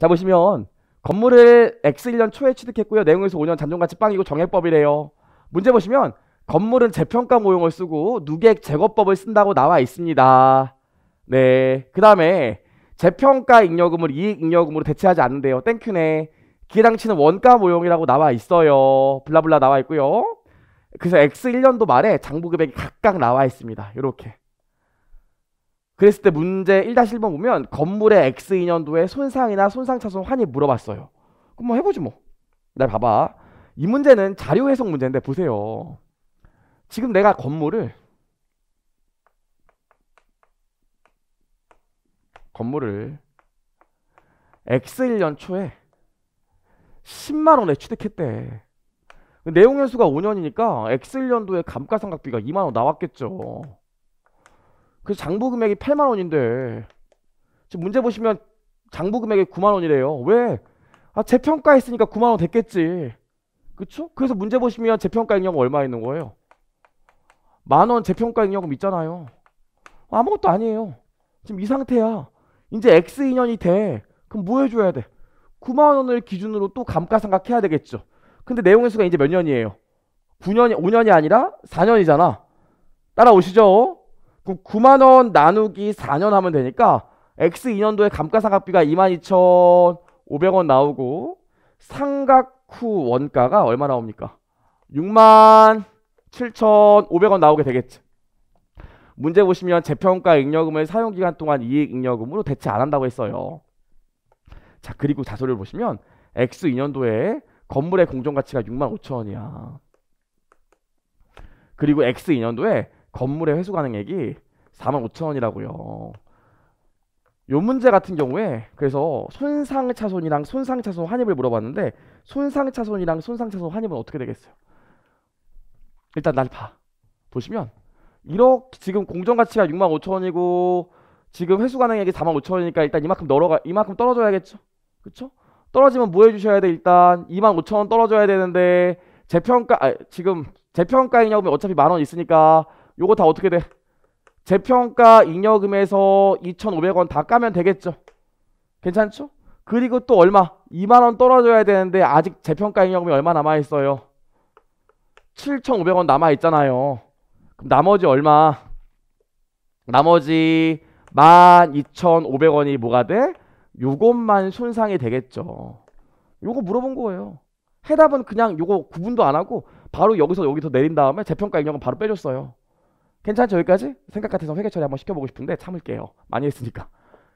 자 보시면 건물을 X1년 초에 취득했고요. 내용에서 5년 잔존가치 빵이고 정액법이래요. 문제 보시면 건물은 재평가 모형을 쓰고 누객 제거법을 쓴다고 나와 있습니다. 네. 그 다음에 재평가 잉여금을 이익 잉여금으로 대체하지 않는데요. 땡큐네. 기당치는 원가 모형이라고 나와 있어요. 블라블라 나와 있고요. 그래서 X1년도 말에 장부 금액이 각각 나와 있습니다. 이렇게 그랬을 때 문제 1-1번 보면 건물의 X 2년도에 손상이나 손상차손 환이 물어봤어요. 그럼 뭐 해보지 뭐. 날 봐봐. 이 문제는 자료 해석 문제인데 보세요. 지금 내가 건물을 건물을 X1년 초에 10만원에 취득했대. 내용연수가 5년이니까 X1년도에 감가상각비가 2만원 나왔겠죠. 그 장부 금액이 8만 원인데 지금 문제 보시면 장부 금액이 9만 원이래요. 왜? 아 재평가했으니까 9만 원 됐겠지. 그쵸? 그래서 문제 보시면 재평가 인력 얼마 있는 거예요? 만원 재평가 인력금 있잖아요. 아무것도 아니에요. 지금 이 상태야. 이제 X 인연이 돼. 그럼 뭐 해줘야 돼? 9만 원을 기준으로 또 감가상각 해야 되겠죠. 근데 내용의 수가 이제 몇 년이에요? 9년이 5년이 아니라 4년이잖아. 따라오시죠. 그 9만 원 나누기 4년 하면 되니까 X 2년도에 감가상각비가 22,500원 나오고 상각후 원가가 얼마 나옵니까? 6만 7,500원 나오게 되겠지. 문제 보시면 재평가 잉여금을 사용기간 동안 이익 잉여금으로 대체 안 한다고 했어요. 자 그리고 자소를 보시면 X 2년도에 건물의 공정가치가 6만 5천원이야. 그리고 X 2년도에 건물의 회수 가능액이 45,000원이라고요. 요 문제 같은 경우에 그래서 손상차손이랑 손상차손 환입을 물어봤는데 손상차손이랑 손상차손 환입은 어떻게 되겠어요? 일단 날 봐. 보시면 이렇게 지금 공정가치가 65,000원이고 지금 회수 가능액이 45,000원이니까 일단 이만큼 널어가 이만큼 떨어져야겠죠. 그렇죠? 떨어지면 뭐 해주셔야 돼 일단 25,000원 떨어져야 되는데 재평가 아, 지금 재평가이냐고 하면 어차피 만 원 있으니까 요거 다 어떻게 돼? 재평가 잉여금에서 2,500원 다 까면 되겠죠. 괜찮죠? 그리고 또 얼마? 2만원 떨어져야 되는데 아직 재평가 잉여금이 얼마 남아있어요? 7,500원 남아있잖아요. 그럼 나머지 얼마? 나머지 12,500원이 뭐가 돼? 요것만 손상이 되겠죠. 요거 물어본 거예요. 해답은 그냥 요거 구분도 안 하고 바로 여기서 여기서 내린 다음에 재평가 잉여금 바로 빼줬어요. 괜찮죠 여기까지? 생각 같아서 회계 처리 한번 시켜보고 싶은데 참을게요 많이 했으니까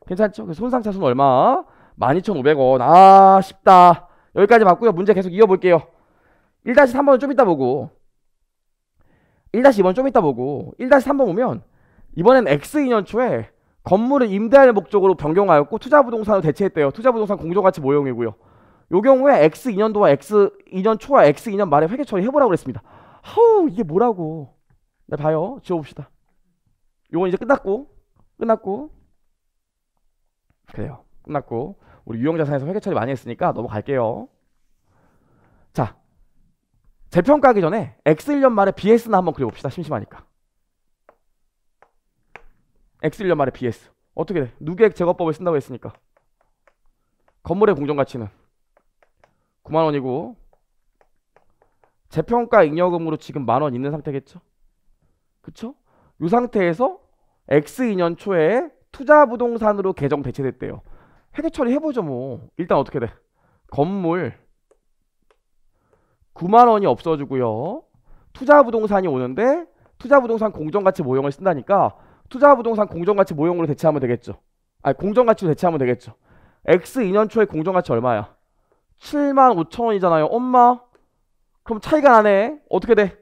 괜찮죠? 그 손상 차손 얼마? 12,500원 아 쉽다 여기까지 맞고요 문제 계속 이어볼게요 1-3번은 좀 이따 보고 1-2번 좀 이따 보고 1-3번 보면 이번엔 x 2년초에 건물을 임대할 목적으로 변경하였고 투자부동산으로 대체했대요 투자부동산 공조가치 모형이고요 요 경우에 X2년도와 X2년 초와 X2년 말에 회계 처리 해보라고 그랬습니다 하우 이게 뭐라고 자, 봐요. 지워봅시다. 요건 이제 끝났고 끝났고 그래요. 끝났고 우리 유형자산에서 회계 처리 많이 했으니까 넘어갈게요. 자, 재평가하기 전에 X1년 말에 BS나 한번 그려봅시다. 심심하니까. X1년 말에 BS. 어떻게 돼? 누계획 제거법을 쓴다고 했으니까. 건물의 공정가치는 9만원이고 재평가 잉여금으로 지금 만 원 있는 상태겠죠? 그쵸? 이 상태에서 X2년 초에 투자 부동산으로 개정 대체됐대요. 해제 처리 해보죠 뭐. 일단 어떻게 돼? 건물 9만 원이 없어지고요. 투자 부동산이 오는데 투자 부동산 공정가치 모형을 쓴다니까 투자 부동산 공정가치 모형으로 대체하면 되겠죠. 아니 공정가치로 대체하면 되겠죠. X 2년 초에 공정가치 얼마야? 7만 5천 원이잖아요. 엄마 그럼 차이가 나네. 어떻게 돼?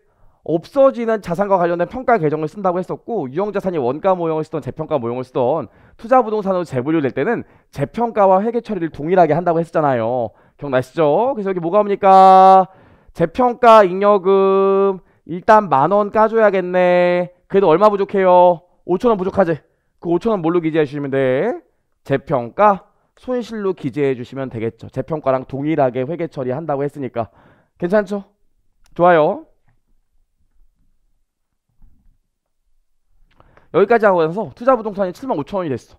없어지는 자산과 관련된 평가 계정을 쓴다고 했었고 유형 자산이 원가 모형을 쓰던 재평가 모형을 쓰던 투자 부동산으로 재분류될 때는 재평가와 회계 처리를 동일하게 한다고 했었잖아요. 기억나시죠? 그래서 여기 뭐가 옵니까? 재평가 잉여금 일단 만원 까줘야겠네. 그래도 얼마 부족해요? 5천원 부족하지? 그 5천원 뭘로 기재해 주시면 돼? 재평가 손실로 기재해 주시면 되겠죠. 재평가랑 동일하게 회계 처리한다고 했으니까 괜찮죠? 좋아요. 여기까지 하고 나서 투자 부동산이 7만 5천 원이 됐어.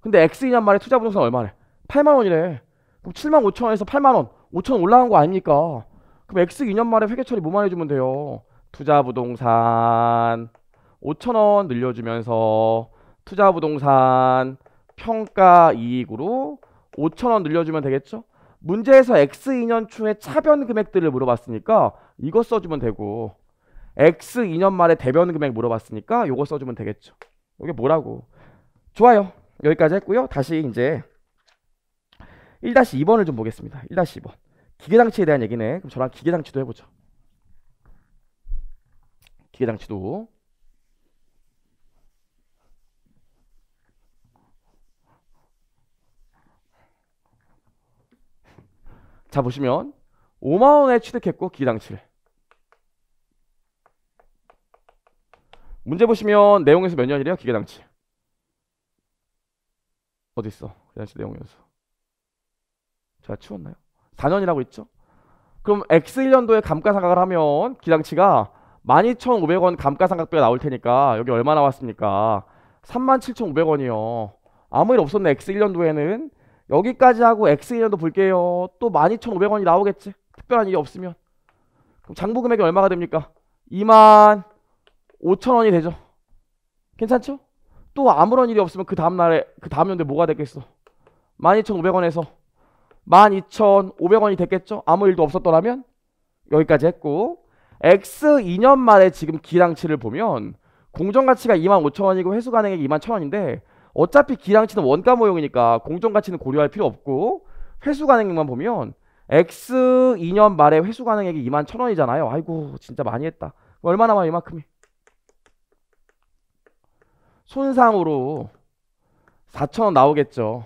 근데 X 2년 만에 투자 부동산 얼마래? 8만 원이래. 그럼 7만 5천 원에서 8만 원, 5천 원 올라간 거 아닙니까? 그럼 X 2년 만에 회계 처리 뭐만 해주면 돼요? 투자 부동산 5천 원 늘려주면서 투자 부동산 평가 이익으로 5천 원 늘려주면 되겠죠? 문제에서 X 2년 초에 차변 금액들을 물어봤으니까 이거 써주면 되고 X 2년 말에 대변 금액 물어봤으니까 요거 써주면 되겠죠. 이게 뭐라고. 좋아요. 여기까지 했고요. 다시 이제 1-2번을 좀 보겠습니다. 1-2번. 기계장치에 대한 얘기네. 그럼 저랑 기계장치도 해보죠. 기계장치도. 자 보시면 5만원에 취득했고 기계장치를 문제 보시면 내용에서 몇 년이래요? 기계장치. 어디 있어? 기계장치 내용에서. 제가 치웠나요? 4년이라고 있죠? 그럼 X1년도에 감가상각을 하면 기장치가 12,500원 감가상각비가 나올 테니까 여기 얼마 나왔습니까? 37,500원이요. 아무 일 없었네. X1년도에는 여기까지 하고 X1년도 볼게요. 또 12,500원이 나오겠지. 특별한 일이 없으면. 그럼 장부 금액이 얼마가 됩니까? 2만 5천 원이 되죠. 괜찮죠? 또 아무런 일이 없으면 그 다음 날에 그 다음 연도에 뭐가 됐겠어? 12,500원에서 12,500원이 됐겠죠? 아무 일도 없었더라면 여기까지 했고 X 2년 말에 지금 기량치를 보면 공정가치가 25,000원이고 회수 가능액이 21,000원인데 어차피 기량치는 원가 모형이니까 공정가치는 고려할 필요 없고 회수 가능액만 보면 X 2년 말에 회수 가능액이 21,000원이잖아요. 아이고 진짜 많이 했다. 얼마나 많이 이만큼이. 손상으로 4천원 나오겠죠.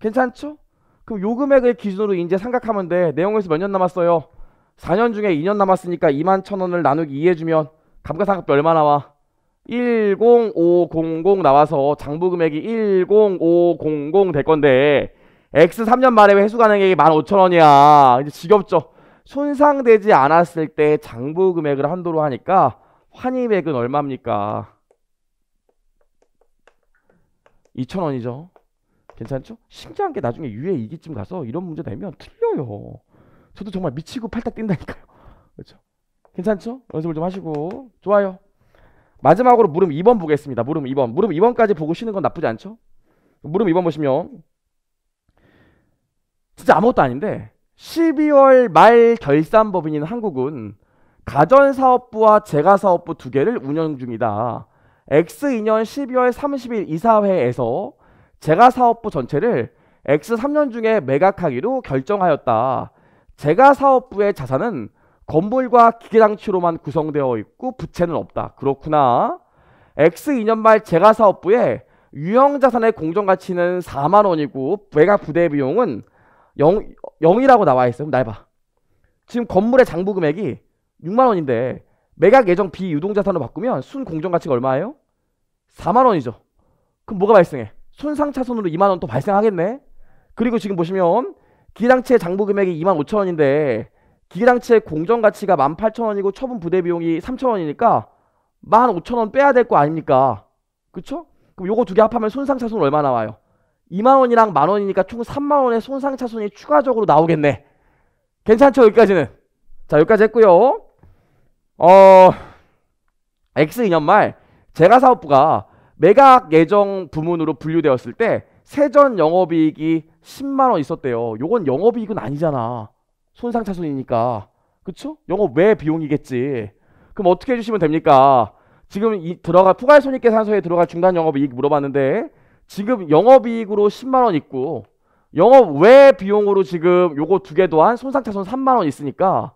괜찮죠? 그럼 요금액을 기준으로 이제 생각하면 돼. 내용에서 몇 년 남았어요? 4년 중에 2년 남았으니까 2만 1 천원을 나누기 2해주면 감가상각비 얼마 나와? 10500 나와서 장부 금액이 10500될 건데 X 3년 만에 회수 가능액이 15,000원이야. 이제 지겹죠. 손상되지 않았을 때 장부 금액을 한도로 하니까 환입액은 얼마입니까? 2,000원이죠. 괜찮죠? 신기한 게 나중에 유해2기쯤 가서 이런 문제 내면 틀려요. 저도 정말 미치고 팔딱 뛴다니까요. 그렇죠? 괜찮죠? 연습을 좀 하시고 좋아요. 마지막으로 물음 2번 보겠습니다. 물음 2번. 물음 2번까지 보고 쉬는 건 나쁘지 않죠? 물음 2번 보시면 진짜 아무것도 아닌데 12월 말 결산법인인 한국은 가전사업부와 재가사업부 두 개를 운영 중이다. X2년 12월 30일 이사회에서 제가 사업부 전체를 X3년 중에 매각하기로 결정하였다. 제가 사업부의 자산은 건물과 기계장치로만 구성되어 있고 부채는 없다. 그렇구나. X2년 말 제가 사업부의 유형 자산의 공정 가치는 4만 원이고 매각 부대 비용은 0, 0이라고 나와 있어요. 날 봐. 지금 건물의 장부 금액이 6만 원인데 매각 예정 비유동자산으로 바꾸면 순 공정가치가 얼마예요? 4만원이죠. 그럼 뭐가 발생해? 손상차손으로 2만원 또 발생하겠네? 그리고 지금 보시면 기계장치의 장부금액이 2만 5천원인데 기계장치의 공정가치가 18,000원이고 처분 부대비용이 3천원이니까 15,000원 빼야 될 거 아닙니까? 그쵸? 그럼 요거 두 개 합하면 손상차손 얼마 나와요? 2만원이랑 만원이니까 총 3만원의 손상차손이 추가적으로 나오겠네. 괜찮죠? 여기까지는. 자 여기까지 했고요. 어, x 2년말 제가 사업부가 매각 예정 부문으로 분류되었을 때 세전 영업이익이 10만 원 있었대요. 요건 영업이익은 아니잖아. 손상차손이니까. 그쵸? 영업 외 비용이겠지. 그럼 어떻게 해주시면 됩니까? 지금 이 들어갈 포괄 손익계 산서에 들어갈 중단 영업이익 물어봤는데 지금 영업이익으로 10만 원 있고 영업 외 비용으로 지금 요거 두 개 더한 손상차손 3만 원 있으니까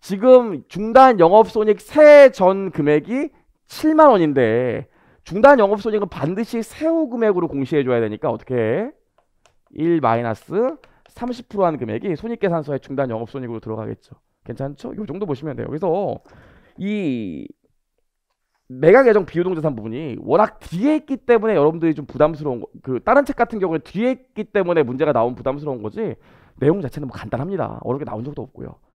지금 중단 영업 손익 세전 금액이 7만 원인데 중단 영업 손익은 반드시 세후 금액으로 공시해 줘야 되니까 어떻게 해? 1 마이너스 30%한 금액이 손익 계산서에 중단 영업 손익으로 들어가겠죠. 괜찮죠? 요 정도 보시면 돼요. 그래서 이 매각 예정 비유동 자산 부분이 워낙 뒤에 있기 때문에 여러분들이 좀 부담스러운 거, 그 다른 책 같은 경우에 뒤에 있기 때문에 문제가 나온 부담스러운 거지 내용 자체는 뭐 간단합니다. 어렵게 나온 적도 없고요.